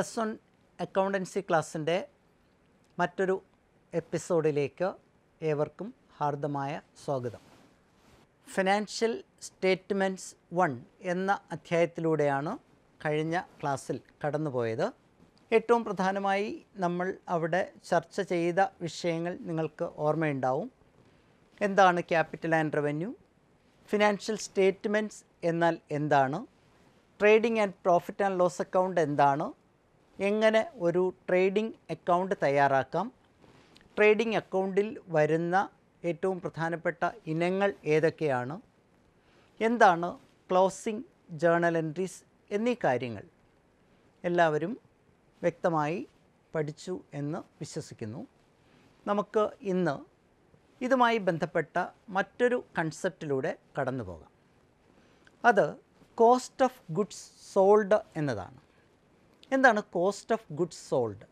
Plus one accountancy ക്ലാസ്സിൻ്റെ മറ്റൊരു എപ്പിസോഡിലേക്ക് ഏവർക്കും ഹാർദമായ സ്വാഗതം ഫിനാൻഷ്യൽ സ്റ്റേറ്റ്മെൻറ്റ്സ് വൺ എന്ന അധ്യായത്തിലൂടെയാണ് കഴിഞ്ഞ ക്ലാസ്സിൽ കടന്നുപോയത് ഏറ്റവും പ്രധാനമായി നമ്മൾ അവിടെ ചർച്ച ചെയ്ത വിഷയങ്ങൾ നിങ്ങൾക്ക് ഓർമ്മയുണ്ടാവും എന്താണ് capital and revenue financial statements എന്നാൽ എന്താണ് trading and profit and loss account എന്താണ് എങ്ങനെ ഒരു ട്രേഡിംഗ് അക്കൗണ്ട് തയ്യാറാക്കാം ട്രേഡിംഗ് അക്കൗണ്ടിൽ വരുന്ന ഏറ്റവും പ്രധാനപ്പെട്ട ഇനങ്ങൾ ഏതൊക്കെയാണ് എന്താണ് ക്ലോസിംഗ് ജേണൽ എൻട്രീസ് എന്നീ കാര്യങ്ങൾ എല്ലാവരും വ്യക്തമായി പഠിച്ചു എന്ന് വിശ്വസിക്കുന്നു നമുക്ക് ഇന്ന് ഇതുമായി ബന്ധപ്പെട്ട മറ്റൊരു കൺസെപ്റ്റിലൂടെ കടന്നു പോകാം അത് കോസ്റ്റ് ഓഫ് ഗുഡ്സ് സോൾഡ് എന്നതാണ് എന്താണ് cost of goods sold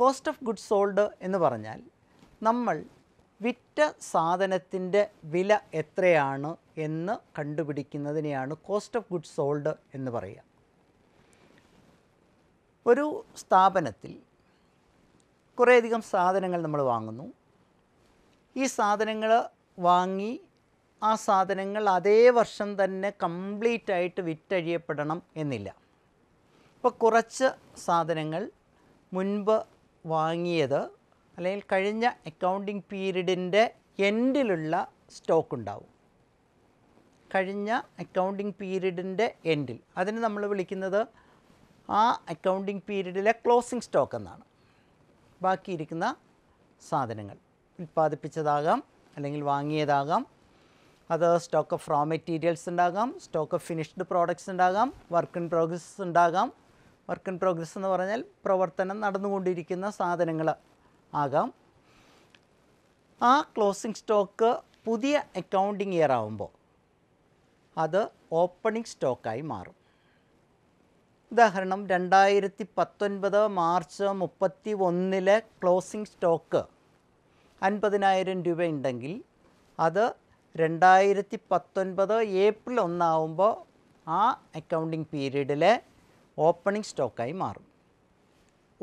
cost of goods sold എന്ന് പറഞ്ഞാൽ നമ്മൾ വിറ്റ സാധനത്തിൻ്റെ വില എത്രയാണ് എന്ന് കണ്ടുപിടിക്കുന്നതിനെയാണ് കോസ്റ്റ് ഓഫ് ഗുഡ്സ് സോൾഡ് എന്ന് പറയുക ഒരു സ്ഥാപനത്തിൽ കുറേയധികം സാധനങ്ങൾ നമ്മൾ വാങ്ങുന്നു ഈ സാധനങ്ങൾ വാങ്ങി ആ സാധനങ്ങൾ അതേ വർഷം തന്നെ കംപ്ലീറ്റ് ആയിട്ട് വിറ്റഴിയപ്പെടണം എന്നില്ല അപ്പോൾ കുറച്ച് സാധനങ്ങൾ മുൻപ് വാങ്ങിയത് അല്ലെങ്കിൽ കഴിഞ്ഞ അക്കൗണ്ടിങ് പീരീഡിൻ്റെ എൻഡിലുള്ള സ്റ്റോക്ക് ഉണ്ടാവും കഴിഞ്ഞ അക്കൗണ്ടിങ് പീരീഡിൻ്റെ എൻഡിൽ അതിന് നമ്മൾ വിളിക്കുന്നത് ആ അക്കൗണ്ടിങ് പീരീഡിലെ ക്ലോസിംഗ് സ്റ്റോക്ക് എന്നാണ് ബാക്കിയിരിക്കുന്ന സാധനങ്ങൾ ഉൽപ്പാദിപ്പിച്ചതാകാം അല്ലെങ്കിൽ വാങ്ങിയതാകാം അത് സ്റ്റോക്ക് ഓഫ് റോ മെറ്റീരിയൽസ് ഉണ്ടാകാം സ്റ്റോക്ക് ഓഫ് ഫിനിഷ്ഡ് പ്രോഡക്റ്റ്സ് ഉണ്ടാകാം വർക്ക് ഇൻ പ്രോഗ്രസ് ഉണ്ടാകാം വർക്ക് ഇൻ പ്രോഗ്രസ് എന്ന് പറഞ്ഞാൽ പ്രവർത്തനം നടന്നുകൊണ്ടിരിക്കുന്ന സാധനങ്ങൾ ആകാം ആ ക്ലോസിംഗ് സ്റ്റോക്ക് പുതിയ അക്കൗണ്ടിങ് ഇയർ ആവുമ്പോൾ അത് ഓപ്പണിംഗ് സ്റ്റോക്കായി മാറും ഉദാഹരണം രണ്ടായിരത്തി പത്തൊൻപത് മാർച്ച് മുപ്പത്തി ഒന്നിലെ ക്ലോസിംഗ് സ്റ്റോക്ക് അൻപതിനായിരം രൂപ ഉണ്ടെങ്കിൽ അത് രണ്ടായിരത്തി പത്തൊൻപത് ഏപ്രിൽ ഒന്നാവുമ്പോൾ ആ അക്കൗണ്ടിങ് പീരീഡിലെ ഓപ്പണിംഗ് സ്റ്റോക്കായി മാറും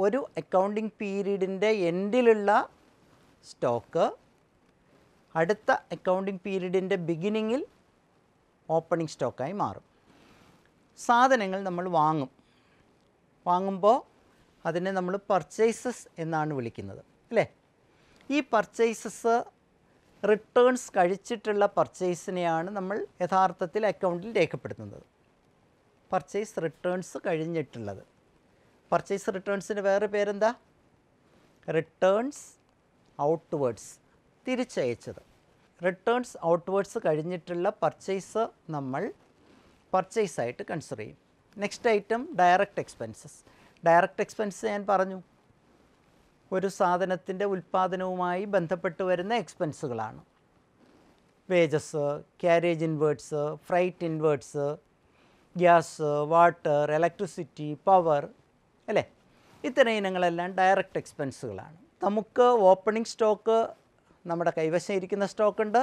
ഒരു അക്കൗണ്ടിംഗ് പീരീഡിൻ്റെ എൻഡിലുള്ള സ്റ്റോക്ക് അടുത്ത അക്കൗണ്ടിംഗ് പീരീഡിൻ്റെ ബിഗിനിങ്ങിൽ ഓപ്പണിംഗ് സ്റ്റോക്കായി മാറും സാധനങ്ങൾ നമ്മൾ വാങ്ങും വാങ്ങുമ്പോൾ അതിനെ നമ്മൾ പർച്ചേസസ് എന്നാണ് വിളിക്കുന്നത് അല്ലേ ഈ പർച്ചേസസ് റിട്ടേൺസ് കഴിച്ചിട്ടുള്ള പർച്ചേസിനെയാണ് നമ്മൾ യഥാർത്ഥത്തിൽ അക്കൗണ്ടിൽ രേഖപ്പെടുത്തുന്നത് പർച്ചേസ് റിട്ടേൺസ് കഴിഞ്ഞിട്ടുള്ളത് പർച്ചേസ് റിട്ടേൺസിന് വേറെ പേരെന്താ റിട്ടേൺസ് ഔട്ട്വേർഡ്സ് തിരിച്ചയച്ചത് റിട്ടേൺസ് ഔട്ട്വേർഡ്സ് കഴിഞ്ഞിട്ടുള്ള പർച്ചേസ് നമ്മൾ പർച്ചേസ് ആയിട്ട് കൺസിഡർ ചെയ്യും next item direct expenses direct expense ഞാൻ പറഞ്ഞു ഒരു സാധനത്തിൻ്റെ ഉൽപ്പാദനവുമായി ബന്ധപ്പെട്ട് വരുന്ന എക്സ്പെൻസുകളാണ് wages carriage inwards freight inwards gas water electricity power അല്ലേ ഇത്തരം ഇനങ്ങളെല്ലാം ഡയറക്റ്റ് എക്സ്പെൻസുകളാണ് നമുക്ക് ഓപ്പണിംഗ് സ്റ്റോക്ക് നമ്മുടെ കൈവശം ഇരിക്കുന്ന സ്റ്റോക്കുണ്ട്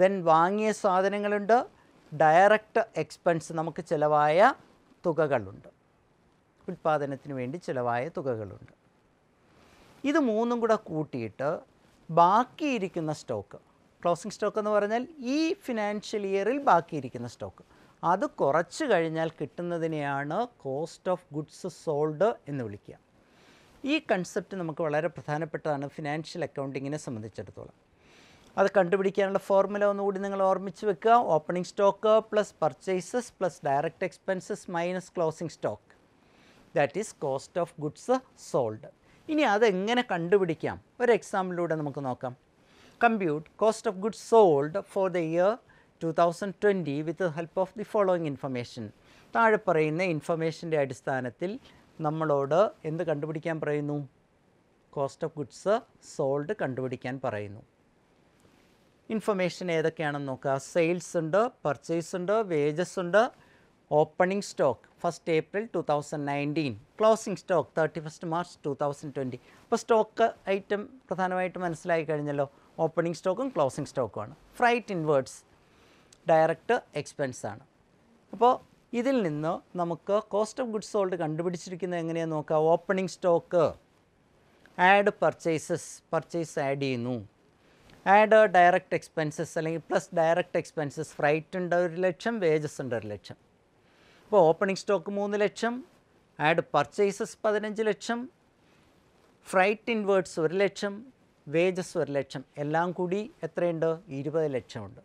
ദെൻ വാങ്ങിയ സാധനങ്ങളുണ്ട് ഡയറക്റ്റ് എക്സ്പെൻസ് നമുക്ക് ചിലവായ തുകകളുണ്ട് ഉൽപ്പാദനത്തിന് വേണ്ടി ചിലവായ തുകകളുണ്ട് ഇത് മൂന്നും കൂടെ കൂട്ടിയിട്ട് ബാക്കിയിരിക്കുന്ന സ്റ്റോക്ക് ക്ലോസിംഗ് സ്റ്റോക്ക് എന്ന് പറഞ്ഞാൽ ഈ ഫിനാൻഷ്യൽ ഇയറിൽ ബാക്കിയിരിക്കുന്ന സ്റ്റോക്ക് അത് കുറച്ച് കഴിഞ്ഞാൽ കിട്ടുന്നതിനെയാണ് കോസ്റ്റ് ഓഫ് ഗുഡ്സ് സോൾഡ് എന്ന് വിളിക്കുക ഈ കൺസെപ്റ്റ് നമുക്ക് വളരെ പ്രധാനപ്പെട്ടതാണ് ഫിനാൻഷ്യൽ അക്കൗണ്ടിങ്ങിനെ സംബന്ധിച്ചിടത്തോളം അത് കണ്ടുപിടിക്കാനുള്ള ഫോർമുല ഒന്നുകൂടി നിങ്ങൾ ഓർമ്മിച്ച് വെക്കുക opening stock plus purchases plus direct expenses minus closing stock that is cost of goods sold ഇനി അതെങ്ങനെ കണ്ടുപിടിക്കാം ഒരു എക്സാമ്പിളിലൂടെ നമുക്ക് നോക്കാം compute cost of goods sold for the year 2020 with the help of the following information താഴെ പറയുന്ന ഇൻഫർമേഷൻ്റെ അടിസ്ഥാനത്തിൽ നമ്മളോട് എന്ത് കണ്ടുപിടിക്കാൻ പറയുന്നു കോസ്റ്റ് ഓഫ് ഗുഡ്സ് സോൾഡ് കണ്ടുപിടിക്കാൻ പറയുന്നു ഇൻഫർമേഷൻ ഏതൊക്കെയാണെന്ന് നോക്കുക സെയിൽസ് ഉണ്ട് പർച്ചേസ് ഉണ്ട് വേജസ് ഉണ്ട് opening stock first April two thousand nineteen closing stock thirty first March two thousand twenty അപ്പോൾ സ്റ്റോക്ക് ഐറ്റം പ്രധാനമായിട്ട് മനസ്സിലായി കഴിഞ്ഞല്ലോ ഓപ്പണിംഗ് സ്റ്റോക്കും ക്ലോസിംഗ് സ്റ്റോക്കുമാണ് ഫ്രൈറ്റ് ഇൻവേർട്സ് ഡയറക്റ്റ് എക്സ്പെൻസ് ആണ് അപ്പോൾ ഇതിൽ നിന്ന് നമുക്ക് കോസ്റ്റ് ഓഫ് ഗുഡ്സ് സോൾഡ് കണ്ടുപിടിച്ചിരിക്കുന്നത് എങ്ങനെയാണ് നോക്കാം opening stock add purchases purchase add ചെയ്യുന്നു ആഡ് ഡയറക്റ്റ് എക്സ്പെൻസസ് അല്ലെങ്കിൽ പ്ലസ് ഡയറക്റ്റ് എക്സ്പെൻസസ് ഫ്രൈറ്റ് ഉണ്ട് ഒരു ലക്ഷം വേജസ് ഉണ്ട് ഒരു ലക്ഷം അപ്പോൾ ഓപ്പണിംഗ് സ്റ്റോക്ക് മൂന്ന് ലക്ഷം ആഡ് പർച്ചേസസ് പതിനഞ്ച് ലക്ഷം ഫ്രൈറ്റ് ഇൻവേർട്സ് ഒരു ലക്ഷം വേജസ് ഒരു ലക്ഷം എല്ലാം കൂടി എത്രയുണ്ട് ഇരുപത് ലക്ഷമുണ്ട്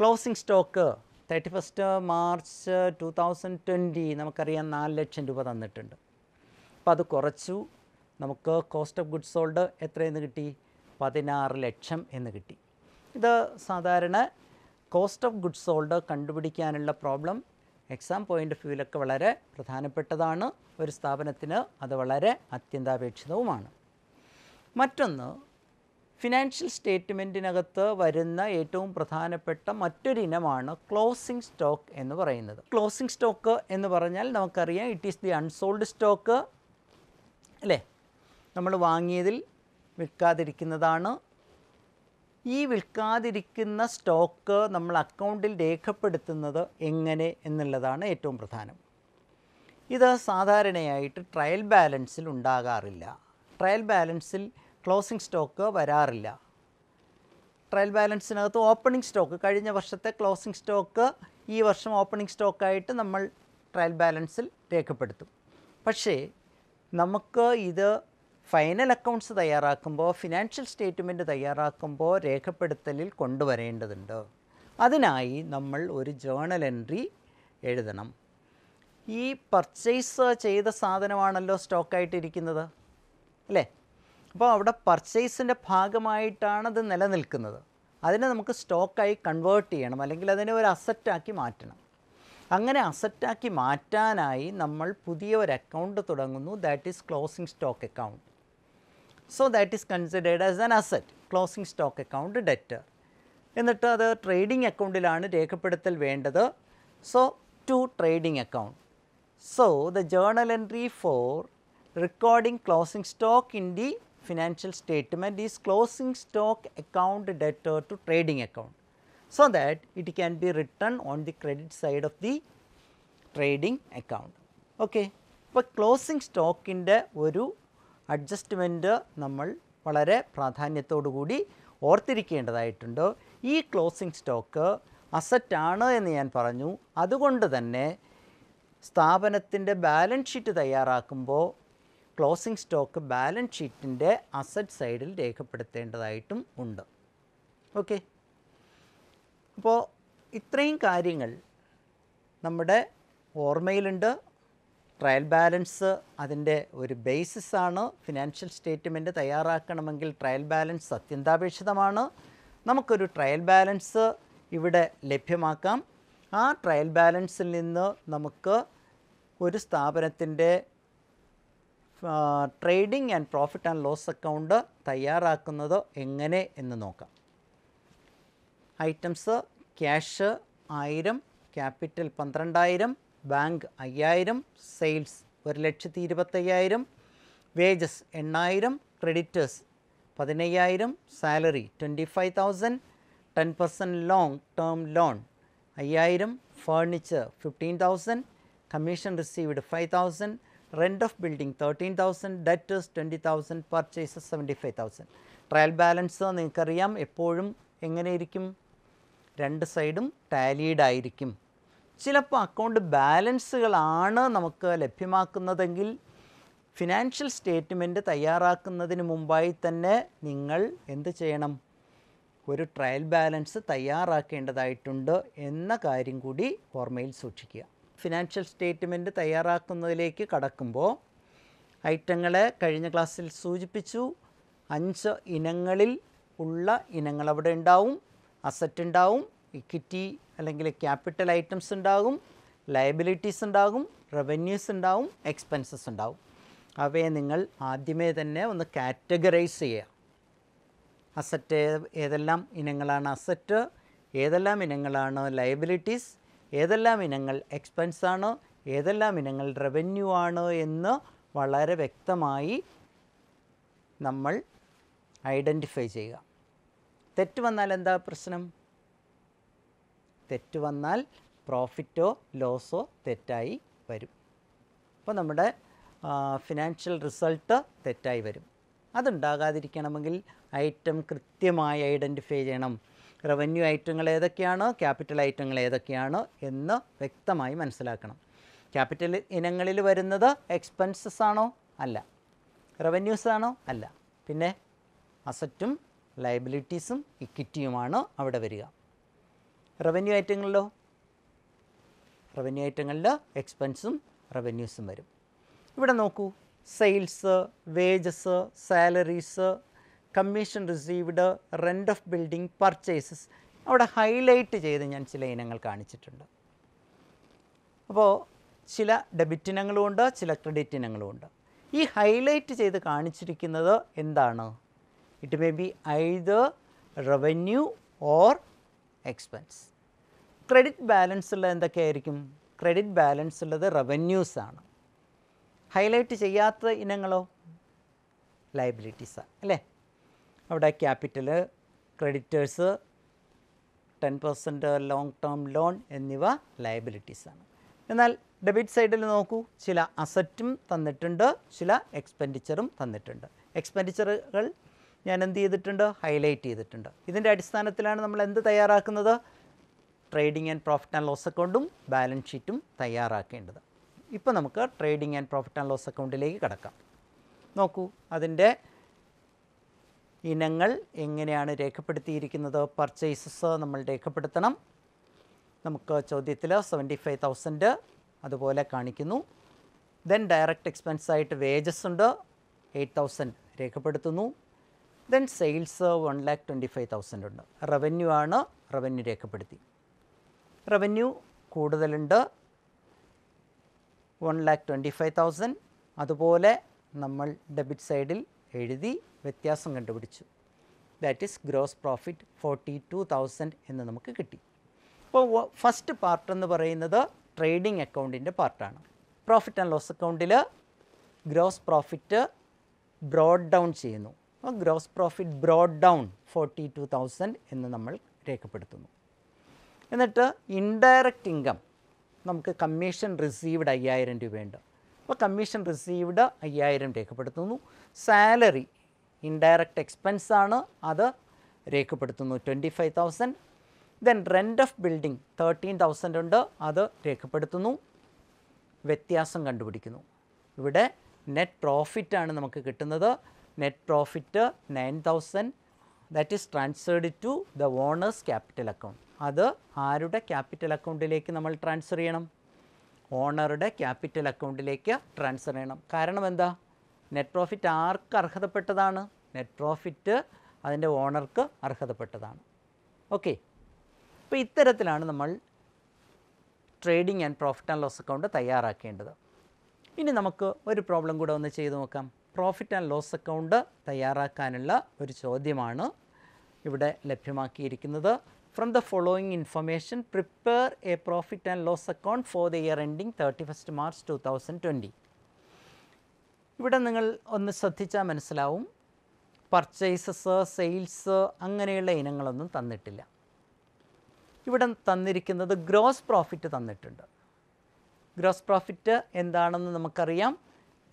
closing stock thirty first March two thousand twenty നമുക്കറിയാം നാല് ലക്ഷം രൂപ തന്നിട്ടുണ്ട് അപ്പോൾ അത് കുറച്ചു നമുക്ക് കോസ്റ്റ് ഓഫ് ഗുഡ്സ് സോൾഡ് എത്രയെന്ന് കിട്ടി പതിനാറ് ലക്ഷം എന്ന് കിട്ടി ഇത് സാധാരണ കോസ്റ്റ് ഓഫ് ഗുഡ്സ് സോൾഡ് കണ്ടുപിടിക്കാനുള്ള പ്രോബ്ലം എക്സാം പോയിൻ്റ് ഓഫ് വ്യൂവിലൊക്കെ വളരെ പ്രധാനപ്പെട്ടതാണ് ഒരു സ്ഥാപനത്തിന് അത് വളരെ അത്യന്താപേക്ഷിതവുമാണ് മറ്റൊന്ന് ഫിനാൻഷ്യൽ സ്റ്റേറ്റ്മെൻറ്റിനകത്ത് വരുന്ന ഏറ്റവും പ്രധാനപ്പെട്ട മറ്റൊരു ഇനമാണ് ക്ലോസിംഗ് സ്റ്റോക്ക് എന്ന് പറയുന്നത് ക്ലോസിംഗ് സ്റ്റോക്ക് എന്ന് പറഞ്ഞാൽ നമുക്കറിയാം it is the unsold stock അല്ലേ നമ്മൾ വാങ്ങിയതിൽ വിൽക്കാതിരിക്കുന്നതാണ് ഈ വിൽക്കാതിരിക്കുന്ന സ്റ്റോക്ക് നമ്മൾ അക്കൗണ്ടിൽ രേഖപ്പെടുത്തുന്നത് എങ്ങനെ എന്നുള്ളതാണ് ഏറ്റവും പ്രധാനം ഇത് സാധാരണയായിട്ട് ട്രയൽ ബാലൻസിൽ ഉണ്ടാകാറില്ല ട്രയൽ ബാലൻസിൽ ക്ലോസിംഗ് സ്റ്റോക്ക് വരാറില്ല ട്രയൽ ബാലൻസിനകത്ത് ഓപ്പണിംഗ് സ്റ്റോക്ക് കഴിഞ്ഞ വർഷത്തെ ക്ലോസിംഗ് സ്റ്റോക്ക് ഈ വർഷം ഓപ്പണിംഗ് സ്റ്റോക്കായിട്ട് നമ്മൾ ട്രയൽ ബാലൻസിൽ രേഖപ്പെടുത്തും പക്ഷേ നമുക്ക് ഇത് ഫൈനൽ അക്കൗണ്ട്സ് തയ്യാറാക്കുമ്പോൾ ഫിനാൻഷ്യൽ സ്റ്റേറ്റ്മെൻറ്റ് തയ്യാറാക്കുമ്പോൾ രേഖപ്പെടുത്തലിൽ കൊണ്ടുവരേണ്ടതുണ്ട് അതിനായി നമ്മൾ ഒരു ജേണൽ എൻട്രി എഴുതണം ഈ പർച്ചേസ് ചെയ്ത സാധനമാണല്ലോ സ്റ്റോക്കായിട്ടിരിക്കുന്നത് അല്ലേ അപ്പോൾ അവിടെ പർച്ചേസിൻ്റെ ഭാഗമായിട്ടാണ് അത് നിലനിൽക്കുന്നത് അതിനെ നമുക്ക് സ്റ്റോക്കായി കൺവേർട്ട് ചെയ്യണം അല്ലെങ്കിൽ അതിനെ ഒരു അസറ്റാക്കി മാറ്റണം അങ്ങനെ അസറ്റാക്കി മാറ്റാനായി നമ്മൾ പുതിയ ഒരു അക്കൗണ്ട് തുടങ്ങുന്നു that is closing stock account so that is considered as an asset closing stock account debtor എന്നിട്ട് അത് ട്രേഡിംഗ് അക്കൗണ്ടിലാണ് രേഖപ്പെടുത്തൽ വേണ്ടത് so to trading account so the journal entry for recording closing stock in the financial statement is closing stock account debtor to trading account. So, that it can be written on the credit side of the trading account. Okay. But closing stock in the Uru adjustment number, Palare, Prathanya Todogudi, Orthirik and the item, E closing stock, Asatana in the Anparanu, Adagunda than Ne, Stavanath in the balance sheet the Yarakumbo, closing stock balance ഷീറ്റിൻ്റെ asset സൈഡിൽ രേഖപ്പെടുത്തേണ്ടതായിട്ടും ഉണ്ട് okay അപ്പോൾ ഇത്രയും കാര്യങ്ങൾ നമ്മുടെ ഓർമ്മയിലുണ്ട് trial balance അതിൻ്റെ ഒരു ബേസിസ് ആണ് ഫിനാൻഷ്യൽ സ്റ്റേറ്റ്മെൻറ്റ് തയ്യാറാക്കണമെങ്കിൽ ട്രയൽ ബാലൻസ് അത്യന്താപേക്ഷിതമാണ് നമുക്കൊരു ട്രയൽ ബാലൻസ് ഇവിടെ ലഭ്യമാക്കാം ആ ട്രയൽ ബാലൻസിൽ നിന്ന് നമുക്ക് ഒരു സ്ഥാപനത്തിൻ്റെ trading and profit and loss account തയ്യാറാക്കുന്നത് എങ്ങനെ എന്ന് നോക്കാം ഐറ്റംസ് ക്യാഷ് ആയിരം ക്യാപിറ്റൽ പന്ത്രണ്ടായിരം ബാങ്ക് അയ്യായിരം സെയിൽസ് ഒരു ലക്ഷത്തി ഇരുപത്തയ്യായിരം വേജസ് എണ്ണായിരം ക്രെഡിറ്റേഴ്സ് പതിനയ്യായിരം salary twenty five thousand ten percent long term loan അയ്യായിരം furniture fifteen thousand commission received five thousand rent of building 13,000, debtors 20,000, purchases 75,000. Trial balance നിങ്ങൾക്കറിയാം എപ്പോഴും എങ്ങനെയിരിക്കും രണ്ട് സൈഡും ടാലീഡ് ആയിരിക്കും ചിലപ്പോൾ അക്കൗണ്ട് ബാലൻസുകളാണ് നമുക്ക് ലഭ്യമാക്കുന്നതെങ്കിൽ ഫിനാൻഷ്യൽ സ്റ്റേറ്റ്മെൻറ്റ് തയ്യാറാക്കുന്നതിന് മുമ്പായി തന്നെ നിങ്ങൾ എന്ത് ചെയ്യണം ഒരു ട്രയൽ ബാലൻസ് തയ്യാറാക്കേണ്ടതായിട്ടുണ്ട് എന്ന കാര്യം കൂടി ഓർമ്മയിൽ സൂക്ഷിക്കുക ഫിനാൻഷ്യൽ സ്റ്റേറ്റ്മെൻറ്റ് തയ്യാറാക്കുന്നതിലേക്ക് കടക്കുമ്പോൾ ഐറ്റങ്ങളെ കഴിഞ്ഞ ക്ലാസ്സിൽ സൂചിപ്പിച്ചു അഞ്ച് ഇനങ്ങളിൽ ഉള്ള ഇനങ്ങൾ അവിടെ ഉണ്ടാവും അസറ്റ് ഉണ്ടാവും ഇക്വിറ്റി അല്ലെങ്കിൽ ക്യാപിറ്റൽ ഐറ്റംസ് ഉണ്ടാകും ലയബിലിറ്റീസ് ഉണ്ടാകും റവന്യൂസ് ഉണ്ടാവും എക്സ്പെൻസസ് ഉണ്ടാവും അവയെ നിങ്ങൾ ആദ്യമേ തന്നെ ഒന്ന് കാറ്റഗറൈസ് ചെയ്യുക അസറ്റ് ഏതെല്ലാം ഇനങ്ങളാണ് അസറ്റ് ഏതെല്ലാം ഇനങ്ങളാണ് ലയബിലിറ്റീസ് ഏതെല്ലാം ഇനങ്ങൾ എക്സ്പെൻസ് ആണോ ഏതെല്ലാം ഇനങ്ങൾ റവന്യൂ ആണോ എന്ന് വളരെ വ്യക്തമായി നമ്മൾ ഐഡൻറ്റിഫൈ ചെയ്യുക തെറ്റ് വന്നാൽ എന്താ പ്രശ്നം തെറ്റ് വന്നാൽ പ്രോഫിറ്റോ ലോസോ തെറ്റായി വരും അപ്പോൾ നമ്മുടെ ഫിനാൻഷ്യൽ റിസൾട്ട് തെറ്റായി വരും അതുണ്ടാകാതിരിക്കണമെങ്കിൽ ഐറ്റം കൃത്യമായി ഐഡൻറ്റിഫൈ ചെയ്യണം റവന്യൂ ഐറ്റങ്ങൾ ഏതൊക്കെയാണ് ക്യാപിറ്റൽ ഐറ്റങ്ങൾ ഏതൊക്കെയാണ് എന്ന് വ്യക്തമായി മനസ്സിലാക്കണം ക്യാപിറ്റൽ ഇനങ്ങളിൽ വരുന്നത് എക്സ്പെൻസസ് ആണോ അല്ല റവന്യൂസ് ആണോ അല്ല പിന്നെ അസറ്റും ലയബിലിറ്റീസും ഇക്വിറ്റിയുമാണ് അവിടെ വരിക റവന്യൂ ഐറ്റങ്ങളിലോ റവന്യൂ ഐറ്റങ്ങളിൽ എക്സ്പെൻസും റവന്യൂസും വരും ഇവിടെ നോക്കൂ sales wages salaries commission received rent of building purchases അവിടെ ഹൈലൈറ്റ് ചെയ്ത് ഞാൻ ചില ഇനങ്ങൾ കാണിച്ചിട്ടുണ്ട് അപ്പോൾ ചില ഡെബിറ്റ് ഇനങ്ങളുമുണ്ട് ചില ക്രെഡിറ്റ് ഇനങ്ങളുമുണ്ട് ഈ ഹൈലൈറ്റ് ചെയ്ത് കാണിച്ചിരിക്കുന്നത് എന്താണ് it may be either revenue or expense credit balance ഉള്ളത് എന്തൊക്കെയായിരിക്കും ക്രെഡിറ്റ് ബാലൻസ് ഉള്ളത് റവന്യൂസാണ് ഹൈലൈറ്റ് ചെയ്യാത്ത ഇനങ്ങളോ ലയബിലിറ്റീസാണ് അല്ലേ അവിടെ capital creditors ten percent long term loan എന്നിവ ലയബിലിറ്റീസാണ് എന്നാൽ ഡെബിറ്റ് സൈഡിൽ നോക്കൂ ചില അസറ്റും തന്നിട്ടുണ്ട് ചില എക്സ്പെൻഡിച്ചറും തന്നിട്ടുണ്ട് എക്സ്പെൻഡിച്ചറുകൾ ഞാൻ എന്ത് ചെയ്തിട്ടുണ്ട് ഹൈലൈറ്റ് ചെയ്തിട്ടുണ്ട് ഇതിൻ്റെ അടിസ്ഥാനത്തിലാണ് നമ്മൾ എന്ത് തയ്യാറാക്കുന്നത് trading and profit and loss അക്കൗണ്ടും ബാലൻസ് ഷീറ്റും തയ്യാറാക്കേണ്ടത് ഇപ്പോൾ നമുക്ക് trading and profit and loss അക്കൗണ്ടിലേക്ക് കിടക്കാം നോക്കൂ അതിൻ്റെ ഇനങ്ങൾ എങ്ങനെയാണ് രേഖപ്പെടുത്തിയിരിക്കുന്നത് പർച്ചേസസ് നമ്മൾ രേഖപ്പെടുത്തണം നമുക്ക് ചോദ്യത്തിൽ സെവൻറ്റി ഫൈവ് തൗസൻഡ് അതുപോലെ കാണിക്കുന്നു ദെൻ ഡയറക്റ്റ് എക്സ്പെൻസ് ആയിട്ട് വേജസ് ഉണ്ട് എയ്റ്റ് തൗസൻഡ് രേഖപ്പെടുത്തുന്നു then sales one lakh twenty five thousand ഉണ്ട് റവന്യൂ ആണ് റവന്യൂ രേഖപ്പെടുത്തി റവന്യൂ കൂടുതലുണ്ട് one lakh twenty five thousand അതുപോലെ നമ്മൾ ഡെബിറ്റ് സൈഡിൽ എഴുതി വ്യത്യാസം കണ്ടുപിടിച്ചു that is gross profit forty two thousand എന്ന് നമുക്ക് കിട്ടി അപ്പോൾ ഫസ്റ്റ് പാർട്ട് എന്ന് പറയുന്നത് ട്രേഡിംഗ് അക്കൗണ്ടിൻ്റെ പാർട്ടാണ് പ്രോഫിറ്റ് ആൻഡ് ലോസ് അക്കൗണ്ടിൽ ഗ്രോസ് പ്രോഫിറ്റ് ബ്രോഡ് ഡൗൺ ചെയ്യുന്നു അപ്പോൾ gross profit brought down forty two thousand എന്ന് നമ്മൾ രേഖപ്പെടുത്തുന്നു എന്നിട്ട് ഇൻഡയറക്റ്റ് ഇൻകം നമുക്ക് കമ്മീഷൻ റിസീവ്ഡ് അയ്യായിരം രൂപയുണ്ട് അപ്പോൾ കമ്മീഷൻ റിസീവ്ഡ് അയ്യായിരം രേഖപ്പെടുത്തുന്നു സാലറി ഇൻഡയറക്റ്റ് എക്സ്പെൻസ് ആണ് അത് രേഖപ്പെടുത്തുന്നു twenty five thousand then rent of building thirteen thousand ഉണ്ട് അത് രേഖപ്പെടുത്തുന്നു വ്യത്യാസം കണ്ടുപിടിക്കുന്നു ഇവിടെ നെറ്റ് പ്രോഫിറ്റ് ആണ് നമുക്ക് കിട്ടുന്നത് net profit nine thousand that is transferred to the owner's capital account അത് ആരുടെ ക്യാപിറ്റൽ അക്കൗണ്ടിലേക്ക് നമ്മൾ ട്രാൻസ്ഫർ ചെയ്യണം ഓണറുടെ ക്യാപിറ്റൽ അക്കൗണ്ടിലേക്ക് ട്രാൻസ്ഫർ ചെയ്യണം കാരണം എന്താ നെറ്റ് പ്രോഫിറ്റ് ആർക്ക് അർഹതപ്പെട്ടതാണ് നെറ്റ് പ്രോഫിറ്റ് അതിൻ്റെ ഓണർക്ക് അർഹതപ്പെട്ടതാണ് ഓക്കെ അപ്പോൾ ഇത്തരത്തിലാണ് നമ്മൾ trading and profit and loss account തയ്യാറാക്കേണ്ടത് ഇനി നമുക്ക് ഒരു പ്രോബ്ലം കൂടെ ഒന്ന് ചെയ്ത് നോക്കാം പ്രോഫിറ്റ് ആൻഡ് ലോസ് അക്കൗണ്ട് തയ്യാറാക്കാനുള്ള ഒരു ചോദ്യമാണ് ഇവിടെ ലഭ്യമാക്കിയിരിക്കുന്നത് from the following information prepare a profit and loss account for the year ending thirty first March two thousand twenty ഇവിടെ നിങ്ങൾ ഒന്ന് ശ്രദ്ധിച്ചാൽ മനസ്സിലാവും പർച്ചേസസ് സെയിൽസ് അങ്ങനെയുള്ള ഇനങ്ങളൊന്നും തന്നിട്ടില്ല ഇവിടെ തന്നിരിക്കുന്നത് ഗ്രോസ് പ്രോഫിറ്റ് തന്നിട്ടുണ്ട് ഗ്രോസ് പ്രോഫിറ്റ് എന്താണെന്ന് നമുക്കറിയാം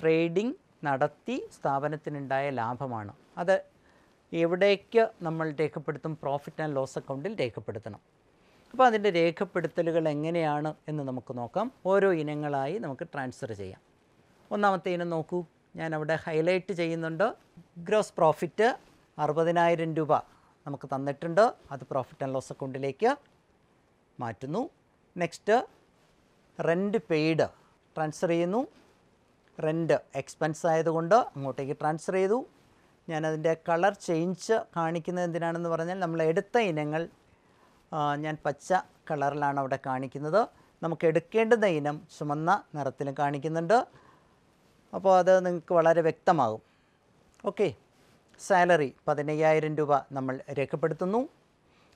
ട്രേഡിംഗ് നടത്തി സ്ഥാപനത്തിനുണ്ടായ ലാഭമാണ് അത് എവിടേക്ക് നമ്മൾ രേഖപ്പെടുത്തും പ്രോഫിറ്റ് ആൻഡ് ലോസ് അക്കൗണ്ടിൽ രേഖപ്പെടുത്തണം അപ്പോൾ അതിൻ്റെ രേഖപ്പെടുത്തലുകൾ എങ്ങനെയാണ് എന്ന് നമുക്ക് നോക്കാം ഓരോ ഇനങ്ങളായി നമുക്ക് ട്രാൻസ്ഫർ ചെയ്യാം ഒന്നാമത്തെ ഇനം നോക്കൂ ഞാനവിടെ ഹൈലൈറ്റ് ചെയ്യുന്നുണ്ട് ഗ്രോസ് പ്രോഫിറ്റ് അറുപതിനായിരം രൂപ നമുക്ക് തന്നിട്ടുണ്ട് അത് പ്രോഫിറ്റ് ആൻഡ് ലോസ് അക്കൗണ്ടിലേക്ക് മാറ്റുന്നു നെക്സ്റ്റ് റെൻറ്റ് പെയ്ഡ് ട്രാൻസ്ഫർ ചെയ്യുന്നു റെൻറ്റ് എക്സ്പെൻസ് ആയതുകൊണ്ട് അങ്ങോട്ടേക്ക് ട്രാൻസ്ഫർ ചെയ്തു ഞാനതിൻ്റെ കളർ ചേഞ്ച് കാണിക്കുന്നത് എന്തിനാണെന്ന് പറഞ്ഞാൽ നമ്മൾ എടുത്ത ഇനങ്ങൾ ഞാൻ പച്ച കളറിലാണ് അവിടെ കാണിക്കുന്നത് നമുക്ക് എടുക്കേണ്ടുന്ന ഇനം ചുമന്ന നിറത്തിലും കാണിക്കുന്നുണ്ട് അപ്പോൾ അത് നിങ്ങൾക്ക് വളരെ വ്യക്തമാകും ഓക്കെ സാലറി പതിനയ്യായിരം രൂപ നമ്മൾ രേഖപ്പെടുത്തുന്നു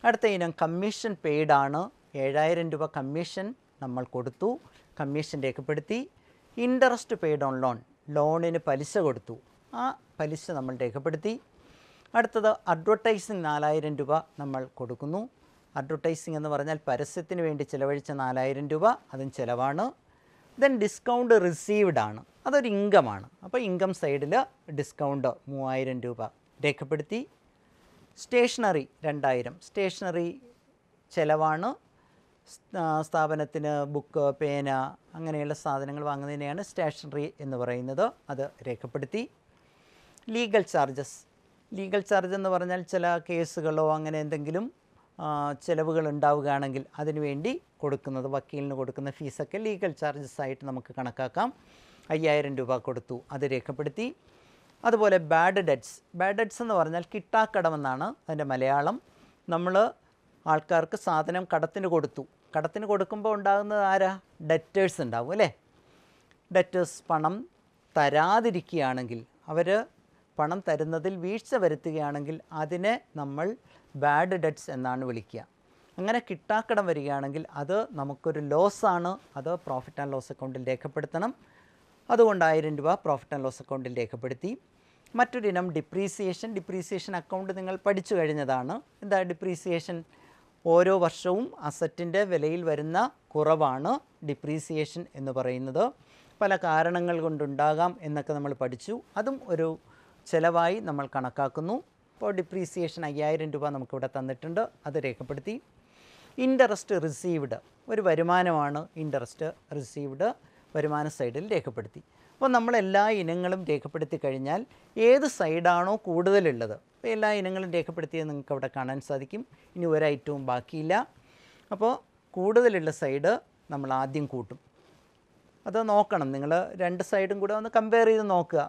അടുത്ത ഇനം കമ്മീഷൻ പെയ്ഡാണ് ഏഴായിരം രൂപ കമ്മീഷൻ നമ്മൾ കൊടുത്തു കമ്മീഷൻ രേഖപ്പെടുത്തി ഇൻട്രസ്റ്റ് പെയ്ഡ് ഓൺ ലോൺ ലോണിന് പലിശ കൊടുത്തു ആ പലിശ നമ്മൾ രേഖപ്പെടുത്തി അടുത്തത് അഡ്വർടൈസിങ് നാലായിരം രൂപ നമ്മൾ കൊടുക്കുന്നു അഡ്വർടൈസിങ് എന്ന് പറഞ്ഞാൽ പരസ്യത്തിന് വേണ്ടി ചിലവഴിച്ച നാലായിരം രൂപ അതും ചിലവാണ് ദെൻ ഡിസ്കൗണ്ട് റിസീവ്ഡ് ആണ് അതൊരു ഇൻകമാണ് അപ്പോൾ ഇൻകം സൈഡിൽ ഡിസ്കൗണ്ട് മൂവായിരം രൂപ രേഖപ്പെടുത്തി സ്റ്റേഷനറി രണ്ടായിരം സ്റ്റേഷനറി ചിലവാണ് സ്ഥാപനത്തിന് ബുക്ക് പേന അങ്ങനെയുള്ള സാധനങ്ങൾ വാങ്ങുന്നതിനെയാണ് സ്റ്റേഷനറി എന്ന് പറയുന്നത് അത് രേഖപ്പെടുത്തി ലീഗൽ ചാർജസ് ലീഗൽ ചാർജ് എന്ന് പറഞ്ഞാൽ ചില കേസുകളോ അങ്ങനെ എന്തെങ്കിലും ചിലവുകൾ ഉണ്ടാവുകയാണെങ്കിൽ അതിനുവേണ്ടി കൊടുക്കുന്നത് വക്കീലിന് കൊടുക്കുന്ന ഫീസൊക്കെ ലീഗൽ ചാർജസ് ആയിട്ട് നമുക്ക് കണക്കാക്കാം അയ്യായിരം രൂപ കൊടുത്തു അത് രേഖപ്പെടുത്തി അതുപോലെ ബാഡ് ഡെറ്റ്സ് ബാഡ് ഡെറ്റ്സ് എന്ന് പറഞ്ഞാൽ കിട്ടാക്കടമെന്നാണ് അതിൻ്റെ മലയാളം നമ്മൾ ആൾക്കാർക്ക് സാധനം കടത്തിന് കൊടുത്തു കടത്തിന് കൊടുക്കുമ്പോൾ ഉണ്ടാകുന്നത് ആരാ ഡെറ്റേഴ്സ് ഉണ്ടാവും അല്ലേ ഡെറ്റേഴ്സ് പണം തരാതിരിക്കുകയാണെങ്കിൽ അവർ പണം തരുന്നതിൽ വീഴ്ച വരുത്തുകയാണെങ്കിൽ അതിനെ നമ്മൾ ബാഡ് ഡെറ്റ്സ് എന്നാണ് വിളിക്കുക അങ്ങനെ കിട്ടാക്കടം വരികയാണെങ്കിൽ അത് നമുക്കൊരു ലോസാണ് അത് പ്രോഫിറ്റ് ആൻഡ് ലോസ് അക്കൗണ്ടിൽ രേഖപ്പെടുത്തണം അതുകൊണ്ട് ആയിരം രൂപ പ്രോഫിറ്റ് ആൻഡ് ലോസ് അക്കൗണ്ടിൽ രേഖപ്പെടുത്തി മറ്റൊരു ഇനം ഡിപ്രീസിയേഷൻ ഡിപ്രീസിയേഷൻ അക്കൗണ്ട് നിങ്ങൾ പഠിച്ചു കഴിഞ്ഞതാണ് എന്താ ഡിപ്രീസിയേഷൻ ഓരോ വർഷവും അസറ്റിൻ്റെ വിലയിൽ വരുന്ന കുറവാണ് ഡിപ്രീസിയേഷൻ എന്ന് പറയുന്നത് പല കാരണങ്ങൾ കൊണ്ടുണ്ടാകാം എന്നൊക്കെ നമ്മൾ പഠിച്ചു അതും ഒരു ചിലവായി നമ്മൾ കണക്കാക്കുന്നു ഇപ്പോൾ ഡിപ്രീസിയേഷൻ അയ്യായിരം രൂപ നമുക്കിവിടെ തന്നിട്ടുണ്ട് അത് രേഖപ്പെടുത്തി ഇൻ്ററസ്റ്റ് റിസീവ്ഡ് ഒരു വരുമാനമാണ് ഇൻ്ററസ്റ്റ് റിസീവ്ഡ് വരുമാന സൈഡിൽ രേഖപ്പെടുത്തി അപ്പോൾ നമ്മൾ എല്ലാ ഇനങ്ങളും രേഖപ്പെടുത്തി കഴിഞ്ഞാൽ ഏത് സൈഡാണോ കൂടുതലുള്ളത് അപ്പോൾ എല്ലാ ഇനങ്ങളും രേഖപ്പെടുത്തിയത് നിങ്ങൾക്ക് അവിടെ കാണാൻ സാധിക്കും ഇനി ഒരു ഐറ്റവും ബാക്കിയില്ല അപ്പോൾ കൂടുതലുള്ള സൈഡ് നമ്മൾ ആദ്യം കൂട്ടും അത് നോക്കണം നിങ്ങൾ രണ്ട് സൈഡും കൂടെ ഒന്ന് കമ്പയർ ചെയ്ത് നോക്കുക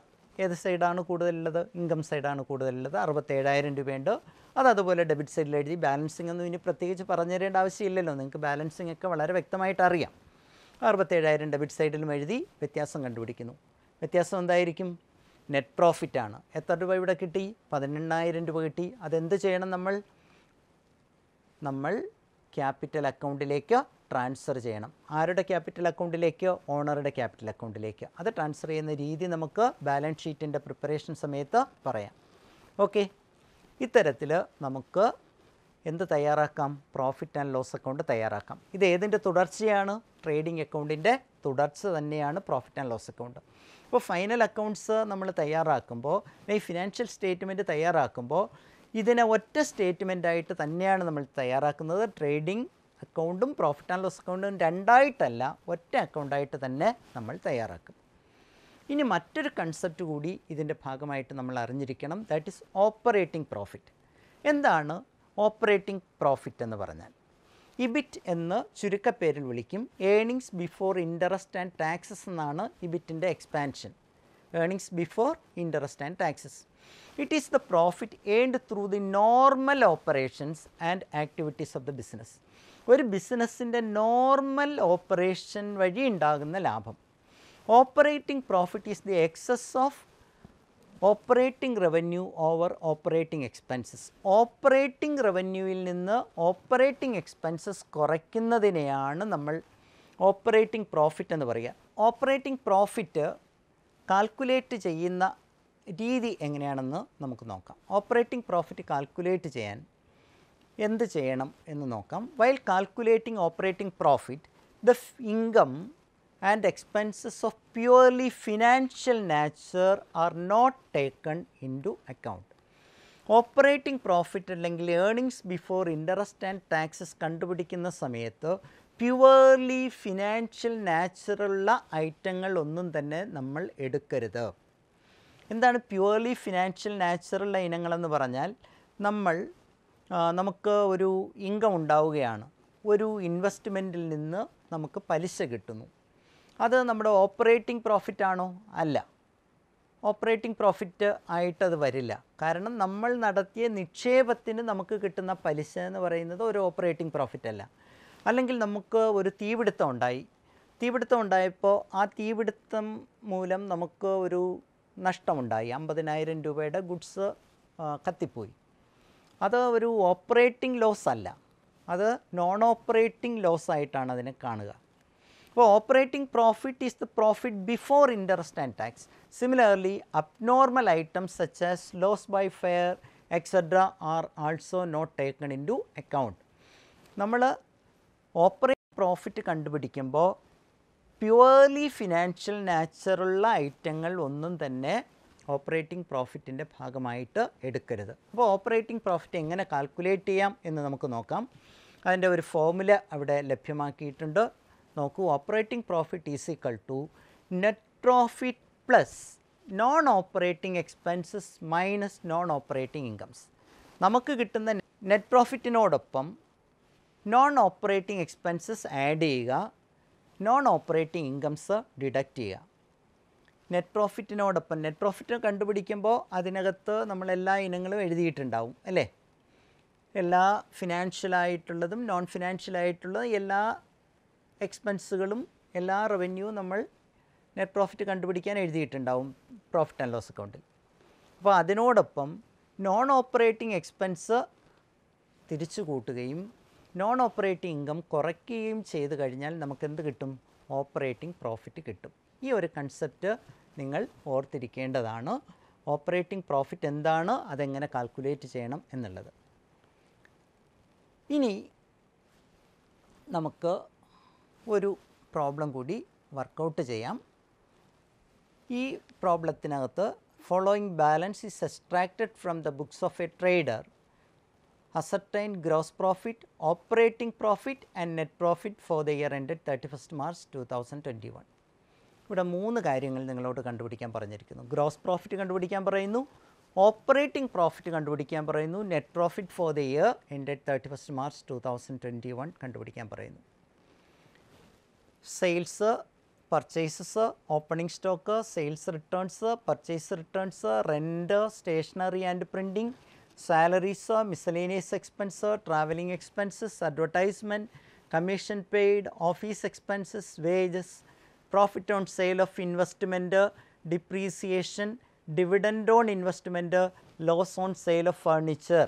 ഏത് സൈഡാണ് കൂടുതലുള്ളത് ഇൻകം സൈഡാണ് കൂടുതലുള്ളത് അറുപത്തേഴായിരം രൂപയുണ്ട് അത് അതുപോലെ ഡെബിറ്റ് സൈഡിൽ എഴുതി ബാലൻസിങ് ഒന്നും ഇനി പ്രത്യേകിച്ച് പറഞ്ഞു തരേണ്ട ആവശ്യമില്ലല്ലോ നിങ്ങൾക്ക് ബാലൻസിങ് ഒക്കെ വളരെ വ്യക്തമായിട്ട് അറിയാം അറുപത്തേഴായിരം ഡെബിറ്റ് സൈഡിലും എഴുതി വ്യത്യാസം കണ്ടുപിടിക്കുന്നു വ്യത്യാസം എന്തായിരിക്കും നെറ്റ് പ്രോഫിറ്റ് ആണ് എത്ര രൂപ ഇവിടെ കിട്ടി പതിനെണ്ണായിരം രൂപ കിട്ടി അതെന്ത് ചെയ്യണം നമ്മൾ നമ്മൾ ക്യാപിറ്റൽ അക്കൗണ്ടിലേക്കോ ട്രാൻസ്ഫർ ചെയ്യണം ആരുടെ ക്യാപിറ്റൽ അക്കൗണ്ടിലേക്കോ ഓണറുടെ ക്യാപിറ്റൽ അക്കൗണ്ടിലേക്കോ അത് ട്രാൻസ്ഫർ ചെയ്യുന്ന രീതി നമുക്ക് ബാലൻസ് ഷീറ്റിൻ്റെ പ്രിപ്പറേഷൻ സമയത്ത് പറയാം ഓക്കെ ഇത്തരത്തിൽ നമുക്ക് എന്ത് തയ്യാറാക്കാം പ്രോഫിറ്റ് ആൻഡ് ലോസ് അക്കൗണ്ട് തയ്യാറാക്കാം ഇത് ഏതിൻ്റെ തുടർച്ചയാണ് ട്രേഡിംഗ് അക്കൗണ്ടിൻ്റെ തുടർച്ച തന്നെയാണ് പ്രോഫിറ്റ് ആൻഡ് ലോസ് അക്കൗണ്ട് അപ്പോൾ ഫൈനൽ അക്കൗണ്ട്സ് നമ്മൾ തയ്യാറാക്കുമ്പോൾ ഈ ഫിനാൻഷ്യൽ സ്റ്റേറ്റ്മെൻറ്റ് തയ്യാറാക്കുമ്പോൾ ഇതിനെ ഒറ്റ സ്റ്റേറ്റ്മെൻ്റ് ആയിട്ട് തന്നെയാണ് നമ്മൾ തയ്യാറാക്കുന്നത് ട്രേഡിംഗ് അക്കൗണ്ടും പ്രോഫിറ്റ് ആൻഡ് ലോസ് അക്കൗണ്ടും രണ്ടായിട്ടല്ല ഒറ്റ അക്കൗണ്ടായിട്ട് തന്നെ നമ്മൾ തയ്യാറാക്കും ഇനി മറ്റൊരു കൺസെപ്റ്റ് കൂടി ഇതിൻ്റെ ഭാഗമായിട്ട് നമ്മൾ അറിഞ്ഞിരിക്കണം ദാറ്റ് ഈസ് ഓപ്പറേറ്റിംഗ് പ്രോഫിറ്റ് എന്താണ് ഓപ്പറേറ്റിംഗ് പ്രോഫിറ്റ് എന്ന് പറഞ്ഞാൽ ഇബിറ്റ് എന്ന് ചുരുക്കപ്പേരിൽ വിളിക്കും earnings before interest and taxes എന്നാണ് ഇബിറ്റിൻ്റെ expansion earnings before interest and taxes It is the profit earned through the normal operations and activities of the business. ഒരു ബിസിനസ്സിൻ്റെ നോർമൽ ഓപ്പറേഷൻ വഴി ഉണ്ടാകുന്ന ലാഭം operating profit is the excess of operating revenue over operating expenses operating റവന്യൂവിൽ നിന്ന് operating expenses കുറയ്ക്കുന്നതിനെയാണ് നമ്മൾ operating profit എന്ന് പറയുക ഓപ്പറേറ്റിംഗ് പ്രോഫിറ്റ് കാൽക്കുലേറ്റ് ചെയ്യുന്ന രീതി എങ്ങനെയാണെന്ന് നമുക്ക് നോക്കാം ഓപ്പറേറ്റിംഗ് പ്രോഫിറ്റ് കാൽക്കുലേറ്റ് ചെയ്യാൻ എന്ത് ചെയ്യണം എന്ന് നോക്കാം while calculating operating profit the income and expenses of purely financial nature are not taken into account operating profit അല്ലെങ്കിൽ earnings before interest and taxes കണ്ടുപിടിക്കുന്ന സമയത്ത് പ്യുവർലി ഫിനാൻഷ്യൽ നാച്ചുറുള്ള ഐറ്റങ്ങൾ ഒന്നും തന്നെ നമ്മൾ എടുക്കരുത് എന്താണ് പ്യുവർലി ഫിനാൻഷ്യൽ നാച്ചുറൽ ഇനങ്ങളെന്ന് പറഞ്ഞാൽ നമ്മൾ നമുക്ക് ഒരു ഇൻകം ഉണ്ടാവുകയാണ് ഒരു ഇൻവെസ്റ്റ്മെൻറ്റിൽ നിന്ന് നമുക്ക് പലിശ കിട്ടുന്നു അത് നമ്മുടെ ഓപ്പറേറ്റിംഗ് പ്രോഫിറ്റ് ആണോ അല്ല ഓപ്പറേറ്റിംഗ് പ്രോഫിറ്റ് ആയിട്ടത് വരില്ല കാരണം നമ്മൾ നടത്തിയ നിക്ഷേപത്തിന് നമുക്ക് കിട്ടുന്ന പലിശ എന്ന് പറയുന്നത് ഒരു ഓപ്പറേറ്റിംഗ് പ്രോഫിറ്റ് അല്ല അല്ലെങ്കിൽ നമുക്ക് ഒരു തീപിടുത്തം ഉണ്ടായി തീപിടുത്തം ഉണ്ടായപ്പോൾ ആ തീപിടുത്തം മൂലം നമുക്ക് ഒരു നഷ്ടമുണ്ടായി അമ്പതിനായിരം രൂപയുടെ ഗുഡ്സ് കത്തിപ്പോയി അത് ഒരു ഓപ്പറേറ്റിംഗ് ലോസ് അല്ല അത് നോൺ ഓപ്പറേറ്റിംഗ് ലോസ് ആയിട്ടാണ് അതിനെ കാണുക അപ്പോൾ operating profit is the profit before interest and tax similarly abnormal items such as loss by fire etcetera are also not taken into account നമ്മൾ operate profit കണ്ടുപിടിക്കുമ്പോൾ purely financial നാച്ചുറുള്ള ഐറ്റങ്ങൾ ഒന്നും തന്നെ ഓപ്പറേറ്റിംഗ് പ്രോഫിറ്റിൻ്റെ ഭാഗമായിട്ട് എടുക്കരുത് അപ്പോൾ ഓപ്പറേറ്റിംഗ് പ്രോഫിറ്റ് എങ്ങനെ കാൽക്കുലേറ്റ് ചെയ്യാം എന്ന് നമുക്ക് നോക്കാം അതിൻ്റെ ഒരു ഫോമുല അവിടെ ലഭ്യമാക്കിയിട്ടുണ്ട് നോക്കൂ operating profit is equal to net profit plus non operating expenses minus non operating incomes നമുക്ക് കിട്ടുന്ന നെറ്റ് പ്രോഫിറ്റിനോടൊപ്പം നോൺ ഓപ്പറേറ്റിംഗ് എക്സ്പെൻസസ് ആഡ് ചെയ്യുക നോൺ ഓപ്പറേറ്റിംഗ് ഇൻകംസ് ഡിഡക്റ്റ് ചെയ്യുക നെറ്റ് പ്രോഫിറ്റിനോടൊപ്പം നെറ്റ് പ്രോഫിറ്റ് കണ്ടുപിടിക്കുമ്പോൾ അതിനകത്ത് നമ്മൾ എല്ലാ ഇനങ്ങളും എഴുതിയിട്ടുണ്ടാവും അല്ലേ എല്ലാ ഫിനാൻഷ്യലായിട്ടുള്ളതും നോൺ ഫിനാൻഷ്യലായിട്ടുള്ളതും എല്ലാ എക്സ്പെൻസുകളും എല്ലാ റവന്യൂ നമ്മൾ നെറ്റ് പ്രോഫിറ്റ് കണ്ടുപിടിക്കാൻ എഴുതിയിട്ടുണ്ടാവും പ്രോഫിറ്റ് ആൻഡ് ലോസ് അക്കൗണ്ടിൽ അപ്പോൾ അതിനോടൊപ്പം നോൺ ഓപ്പറേറ്റിംഗ് എക്സ്പെൻസ് തിരിച്ചു കൂട്ടുകയും നോൺ ഓപ്പറേറ്റിംഗ് ഇൻകം കുറയ്ക്കുകയും ചെയ്ത് കഴിഞ്ഞാൽ നമുക്ക് എന്ത് കിട്ടും ഓപ്പറേറ്റിംഗ് പ്രോഫിറ്റ് കിട്ടും ഈ ഒരു കൺസെപ്റ്റ് നിങ്ങൾ ഓർത്തിരിക്കേണ്ടതാണ് ഓപ്പറേറ്റിംഗ് പ്രോഫിറ്റ് എന്താണ് അതെങ്ങനെ കാൽക്കുലേറ്റ് ചെയ്യണം എന്നുള്ളത് ഇനി നമുക്ക് ഒരു പ്രോബ്ലം കൂടി വർക്കൗട്ട് ചെയ്യാം ഈ പ്രോബ്ലത്തിനകത്ത് following balance is extracted from the books of a trader ascertain gross profit, operating profit and net profit for the year ended 31st March 2021. ഇവിടെ മൂന്ന് കാര്യങ്ങൾ നിങ്ങളോട് കണ്ടുപിടിക്കാൻ പറഞ്ഞിരിക്കുന്നു ഗ്രോസ് പ്രോഫിറ്റ് കണ്ടുപിടിക്കാൻ പറയുന്നു ഓപ്പറേറ്റിംഗ് പ്രോഫിറ്റ് കണ്ടുപിടിക്കാൻ പറയുന്നു net profit for the year ended thirty first March two thousand twenty one കണ്ടുപിടിക്കാൻ പറയുന്നു sales purchases opening stock sales returns purchase returns rent stationery and printing സാലറീസോ മിസലേനിയസ് എക്സ്പെൻസോ travelling expenses advertisement commission paid office expenses wages profit on sale of investment depreciation dividend on investment loss on sale of furniture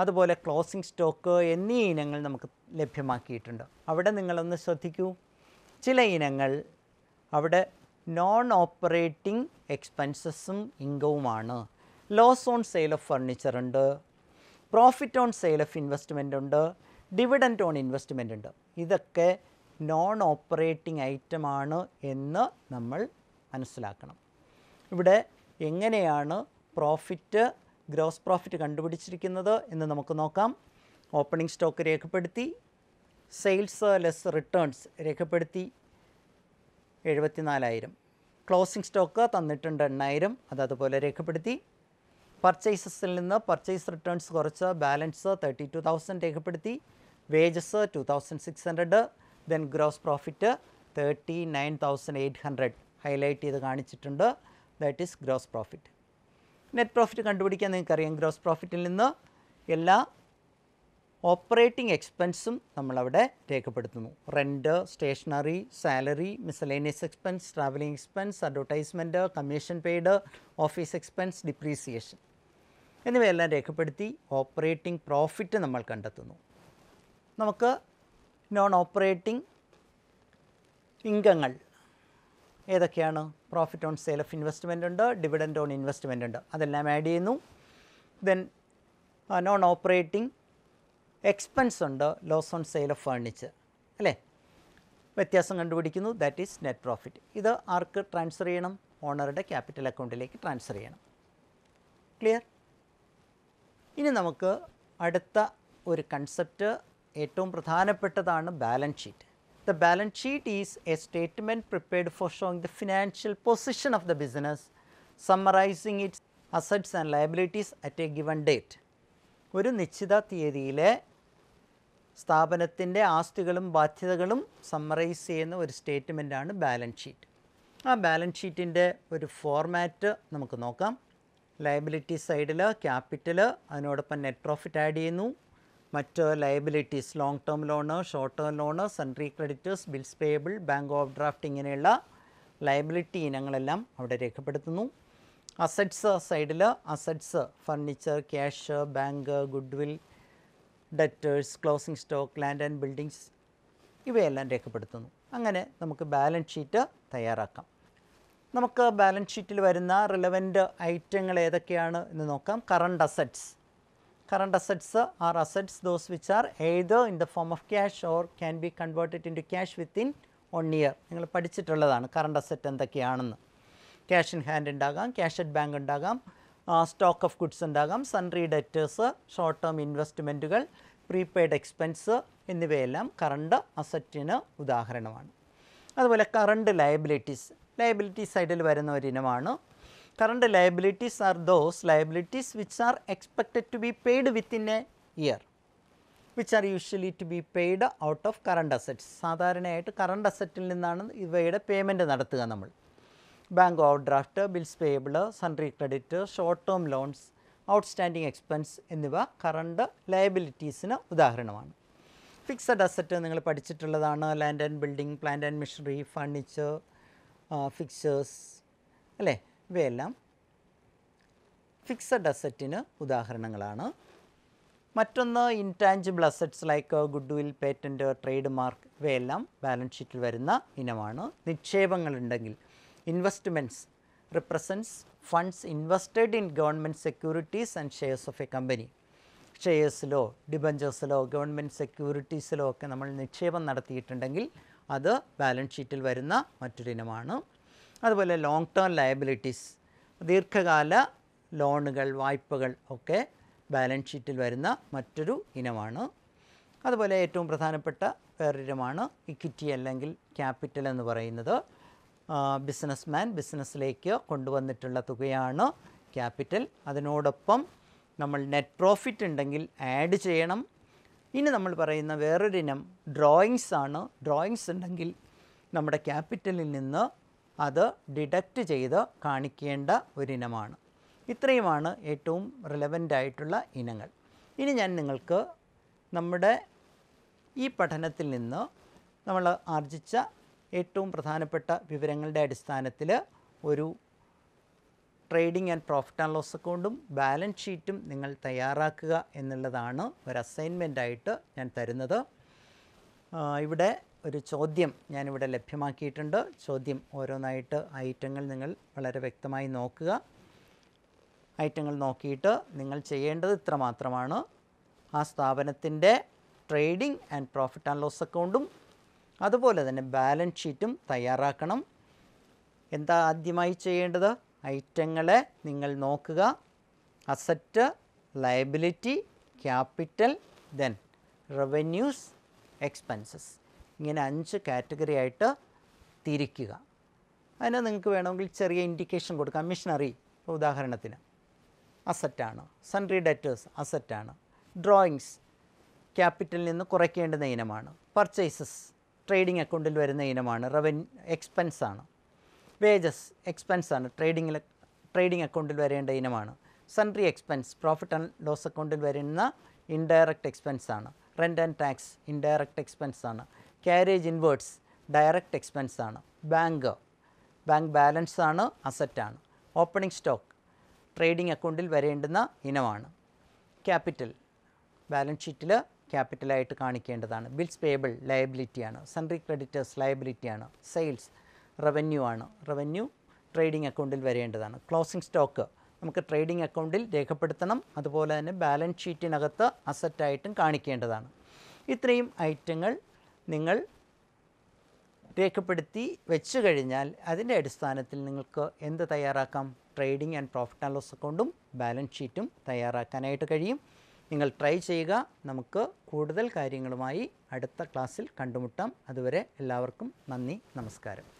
അതുപോലെ closing stock എന്നീ ഇനങ്ങൾ നമുക്ക് ലഭ്യമാക്കിയിട്ടുണ്ട് അവിടെ നിങ്ങളൊന്ന് ശ്രദ്ധിക്കൂ ചില ഇനങ്ങൾ അവിടെ നോൺ ഓപ്പറേറ്റിംഗ് എക്സ്പെൻസസും ഇൻകവുമാണ് loss on sale of furniture ഉണ്ട് profit on sale of investment ഉണ്ട് ഡിവിഡൻറ്റ് ഓൺ ഇൻവെസ്റ്റ്മെൻ്റ് ഉണ്ട് ഇതൊക്കെ നോൺ ഓപ്പറേറ്റിംഗ് ഐറ്റം ആണ് എന്ന് നമ്മൾ മനസ്സിലാക്കണം ഇവിടെ എങ്ങനെയാണ് പ്രോഫിറ്റ് ഗ്രോസ് പ്രോഫിറ്റ് കണ്ടുപിടിച്ചിരിക്കുന്നത് എന്ന് നമുക്ക് നോക്കാം ഓപ്പണിംഗ് സ്റ്റോക്ക് രേഖപ്പെടുത്തി സെയിൽസ് ലെസ് റിട്ടേൺസ് രേഖപ്പെടുത്തി എഴുപത്തിനാലായിരം ക്ലോസിംഗ് സ്റ്റോക്ക് തന്നിട്ടുണ്ട് എണ്ണായിരം അത് അതുപോലെ രേഖപ്പെടുത്തി പർച്ചേസസിൽ നിന്ന് പർച്ചേസ് റിട്ടേൺസ് കുറച്ച് ബാലൻസ് തേർട്ടി ടു തൗസൻഡ് രേഖപ്പെടുത്തി wages two thousand six hundred then gross profit thirty nine thousand eight hundred highlight ചെയ്ത് കാണിച്ചിട്ടുണ്ട് that is gross profit net profit കണ്ടുപിടിക്കാൻ നിങ്ങൾക്കറിയാം ഗ്രോസ് പ്രോഫിറ്റിൽ നിന്ന് എല്ലാ ഓപ്പറേറ്റിംഗ് എക്സ്പെൻസും നമ്മളവിടെ രേഖപ്പെടുത്തുന്നു rent stationery salary miscellaneous expense travelling expense advertisement commission paid office expense depreciation എന്നിവയെല്ലാം രേഖപ്പെടുത്തി ഓപ്പറേറ്റിംഗ് പ്രോഫിറ്റ് നമ്മൾ കണ്ടെത്തുന്നു നമുക്ക് നോൺ ഓപ്പറേറ്റിംഗ് ഇൻകങ്ങൾ ഏതൊക്കെയാണ് profit on sale of investment ഉണ്ട് ഡിവിഡൻഡ് ഓൺ ഇൻവെസ്റ്റ്മെൻ്റ് ഉണ്ട് അതെല്ലാം ആഡ് ചെയ്യുന്നു ദെൻ നോൺ ഓപ്പറേറ്റിംഗ് എക്സ്പെൻസ് ഉണ്ട് loss on sale of furniture അല്ലേ വ്യത്യാസം കണ്ടുപിടിക്കുന്നു ദാറ്റ് ഈസ് നെറ്റ് പ്രോഫിറ്റ് ഇത് ആർക്ക് ട്രാൻസ്ഫർ ചെയ്യണം ഓണറുടെ ക്യാപിറ്റൽ അക്കൗണ്ടിലേക്ക് ട്രാൻസ്ഫർ ചെയ്യണം ക്ലിയർ ഇനി നമുക്ക് അടുത്ത ഒരു കൺസെപ്റ്റ് ഏറ്റവും പ്രധാനപ്പെട്ടതാണ് balance sheet the balance sheet is a statement prepared for showing the financial position of the business summarising its assets and liabilities at a given date ഒരു നിശ്ചിത തീയതിയിലെ സ്ഥാപനത്തിൻ്റെ ആസ്തികളും ബാധ്യതകളും സമ്മറൈസ് ചെയ്യുന്ന ഒരു സ്റ്റേറ്റ്മെൻറ്റാണ് ബാലൻസ് ഷീറ്റ് ആ ബാലൻസ് ഷീറ്റിൻ്റെ ഒരു ഫോർമാറ്റ് നമുക്ക് നോക്കാം ലയബിലിറ്റി സൈഡിൽ ക്യാപിറ്റൽ അതിനോടൊപ്പം നെറ്റ് പ്രോഫിറ്റ് ആഡ് ചെയ്യുന്നു മറ്റ് liabilities long term loan short term loan sundry creditors bills payable bank overdraft ഇങ്ങനെയുള്ള ലയബിലിറ്റി ഇനങ്ങളെല്ലാം അവിടെ രേഖപ്പെടുത്തുന്നു അസറ്റ്സ് സൈഡിൽ assets furniture cash bank goodwill debtors closing stock land and buildings ഇവയെല്ലാം രേഖപ്പെടുത്തുന്നു അങ്ങനെ നമുക്ക് ബാലൻസ് ഷീറ്റ് തയ്യാറാക്കാം നമുക്ക് ബാലൻസ് ഷീറ്റിൽ വരുന്ന റിലവൻറ്റ് ഐറ്റങ്ങൾ ഏതൊക്കെയാണ് എന്ന് നോക്കാം current assets current assets are assets those which are either in the form of cash or can be converted into cash within one year നിങ്ങൾ പഠിച്ചിട്ടുള്ളതാണ് കറണ്ട് അസറ്റ് എന്തൊക്കെയാണെന്ന് ക്യാഷ് ഇൻ ഹാൻഡ് ഉണ്ടാകാം cash at bank ഉണ്ടാകാം stock of goods ഉണ്ടാകാം sundry debtors short term ഇൻവെസ്റ്റ്മെൻറ്റുകൾ prepaid expense എന്നിവയെല്ലാം current അസറ്റിന് ഉദാഹരണമാണ് അതുപോലെ കറണ്ട് ലയബിലിറ്റീസ് ലയബിലിറ്റി സൈഡിൽ വരുന്ന ഒരു ഇനമാണ് current liabilities are those liabilities which are expected to be paid within a year which are usually to be paid out of current assets സാധാരണയായിട്ട് കറണ്ട് അസറ്റിൽ നിന്നാണ് ഇവയുടെ പേയ്മെൻറ്റ് നടത്തുക നമ്മൾ bank overdraft bills payable sundry credit short term loans outstanding expense എന്നിവ current ലയബിലിറ്റീസിന് ഉദാഹരണമാണ് fixed asset നിങ്ങൾ പഠിച്ചിട്ടുള്ളതാണ് land and building plant and machinery furniture fixtures അല്ലേ ഇവയെല്ലാം ഫിക്സഡ് അസറ്റിന് ഉദാഹരണങ്ങളാണ് മറ്റൊന്ന് intangible assets like goodwill patent trade mark ഇവയെല്ലാം ബാലൻസ് ഷീറ്റിൽ വരുന്ന ഇനമാണ് നിക്ഷേപങ്ങളുണ്ടെങ്കിൽ investments represents funds invested in government securities and shares of a company ഷെയർസിലോ ഡിബഞ്ചേഴ്സിലോ ഗവൺമെൻറ് സെക്യൂരിറ്റീസിലോ ഒക്കെ നമ്മൾ നിക്ഷേപം നടത്തിയിട്ടുണ്ടെങ്കിൽ അത് ബാലൻസ് ഷീറ്റിൽ വരുന്ന മറ്റൊരിനമാണ് അതുപോലെ ലോങ് ടേം ലയബിലിറ്റീസ് ദീർഘകാല ലോണുകൾ വായ്പകൾ ഒക്കെ ബാലൻസ് ഷീറ്റിൽ വരുന്ന മറ്റൊരു ഇനമാണ് അതുപോലെ ഏറ്റവും പ്രധാനപ്പെട്ട വേറൊരിടമാണ് ഇക്വിറ്റി അല്ലെങ്കിൽ ക്യാപിറ്റൽ എന്ന് പറയുന്നത് ബിസിനസ്മാൻ ബിസിനസ്സിലേക്ക് കൊണ്ടുവന്നിട്ടുള്ള തുകയാണ് ക്യാപിറ്റൽ അതിനോടൊപ്പം നമ്മൾ നെറ്റ് പ്രോഫിറ്റ് ഉണ്ടെങ്കിൽ ആഡ് ചെയ്യണം ഇനി നമ്മൾ പറയുന്ന വേറൊരിനം ഡ്രോയിങ്സ് ആണ് ഡ്രോയിങ്സ് ഉണ്ടെങ്കിൽ നമ്മുടെ ക്യാപിറ്റലിൽ നിന്ന് അത് ഡിഡക്റ്റ് ചെയ്ത് കാണിക്കേണ്ട ഒരിനമാണ് ഇത്രയുമാണ് ഏറ്റവും റിലവൻ്റ് ആയിട്ടുള്ള ഇനങ്ങൾ ഇനി ഞാൻ നിങ്ങൾക്ക് നമ്മുടെ ഈ പഠനത്തിൽ നിന്ന് നമ്മൾ ആർജിച്ച ഏറ്റവും പ്രധാനപ്പെട്ട വിവരങ്ങളുടെ അടിസ്ഥാനത്തിൽ ഒരു trading and profit and loss അക്കൗണ്ടും ബാലൻസ് ഷീറ്റും നിങ്ങൾ തയ്യാറാക്കുക എന്നുള്ളതാണ് ഒരു അസൈൻമെൻ്റ് ആയിട്ട് ഞാൻ തരുന്നത് ഇവിടെ ഒരു ചോദ്യം ഞാനിവിടെ ലഭ്യമാക്കിയിട്ടുണ്ട് ചോദ്യം ഓരോന്നായിട്ട് ഐറ്റങ്ങൾ നിങ്ങൾ വളരെ വ്യക്തമായി നോക്കുക ഐറ്റങ്ങൾ നോക്കിയിട്ട് നിങ്ങൾ ചെയ്യേണ്ടത് ഇത്ര മാത്രമാണ് ആ സ്ഥാപനത്തിൻ്റെ trading and profit and loss അക്കൗണ്ടും അതുപോലെ തന്നെ ബാലൻസ് ഷീറ്റും തയ്യാറാക്കണം എന്താ ആദ്യമായി ചെയ്യേണ്ടത് ഐറ്റങ്ങളെ നിങ്ങൾ നോക്കുക asset liability capital then revenues expenses ഇങ്ങനെ അഞ്ച് കാറ്റഗറി ആയിട്ട് തിരിക്കുക അതിന് നിങ്ങൾക്ക് വേണമെങ്കിൽ ചെറിയ ഇൻഡിക്കേഷൻ കൊടുക്കാം മിഷനറി ഉദാഹരണത്തിന് അസറ്റാണ് സൺറി ഡെറ്റേഴ്സ് അസറ്റാണ് ഡ്രോയിങ്സ് ക്യാപിറ്റലിൽ നിന്ന് കുറയ്ക്കേണ്ടുന്ന ഇനമാണ് പർച്ചേസസ് ട്രേഡിംഗ് അക്കൗണ്ടിൽ വരുന്ന ഇനമാണ് റവൻ എക്സ്പെൻസാണ് വേജസ് എക്സ്പെൻസ് ആണ് ട്രേഡിങ്ങിൽ ട്രേഡിംഗ് അക്കൗണ്ടിൽ വരേണ്ട ഇനമാണ് sundry expense profit and loss അക്കൗണ്ടിൽ വരുന്ന ഇൻഡയറക്റ്റ് എക്സ്പെൻസ് ആണ് rent and tax indirect expense ആണ് ക്യാരേജ് ഇൻവേർട്സ് ഡയറക്റ്റ് എക്സ്പെൻസ് ആണ് ബാങ്ക് ബാങ്ക് ബാലൻസ് ആണ് അസറ്റാണ് ഓപ്പണിംഗ് സ്റ്റോക്ക് ട്രേഡിംഗ് അക്കൗണ്ടിൽ വരേണ്ടുന്ന ഇനമാണ് ക്യാപിറ്റൽ ബാലൻസ് ഷീറ്റിൽ ക്യാപിറ്റലായിട്ട് കാണിക്കേണ്ടതാണ് ബിൽസ് പേബിൾ ലയബിലിറ്റിയാണ് സൺട്രി ക്രെഡിറ്റേഴ്സ് ലയബിലിറ്റിയാണ് സെയിൽസ് റവന്യൂ ആണ് റവന്യൂ ട്രേഡിംഗ് അക്കൗണ്ടിൽ വരേണ്ടതാണ് ക്ലോസിംഗ് സ്റ്റോക്ക് നമുക്ക് ട്രേഡിംഗ് അക്കൗണ്ടിൽ രേഖപ്പെടുത്തണം അതുപോലെ തന്നെ ബാലൻസ് ഷീറ്റിനകത്ത് അസറ്റായിട്ടും കാണിക്കേണ്ടതാണ് ഇത്രയും ഐറ്റങ്ങൾ നിങ്ങൾ രേഖപ്പെടുത്തി വെച്ചു കഴിഞ്ഞാൽ അതിൻ്റെ അടിസ്ഥാനത്തിൽ നിങ്ങൾക്ക് എന്ത് തയ്യാറാക്കാം trading and profit and loss അക്കൗണ്ടും ബാലൻസ് ഷീറ്റും തയ്യാറാക്കാനായിട്ട് കഴിയും നിങ്ങൾ ട്രൈ ചെയ്യുക നമുക്ക് കൂടുതൽ കാര്യങ്ങളുമായി അടുത്ത ക്ലാസ്സിൽ കണ്ടുമുട്ടാം അതുവരെ എല്ലാവർക്കും നന്ദി നമസ്കാരം